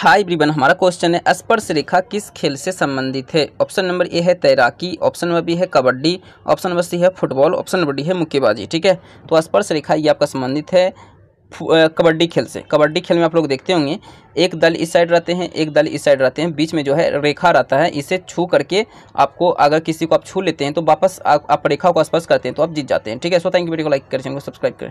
हाय ब्रिबन हमारा क्वेश्चन है स्पर्श रेखा किस खेल से संबंधित है ऑप्शन नंबर ए है तैराकी ऑप्शन नंबर बी है कबड्डी ऑप्शन नंबर सी है फुटबॉल ऑप्शन नंबर डी है मुक्केबाजी ठीक है तो स्पर्श रेखा ये आपका संबंधित है कबड्डी खेल से कबड्डी खेल में आप लोग देखते होंगे एक दल इस साइड रहते हैं एक दल इस साइड रहते हैं बीच में जो है रेखा रहता है इसे छू करके आपको अगर किसी को आप छू लेते हैं तो वापस आप, रेखा को स्पर्श करते हैं तो आप जीत जाते हैं ठीक है सो थैंक यू वीडियो को लाइक करें सब्सक्राइब करें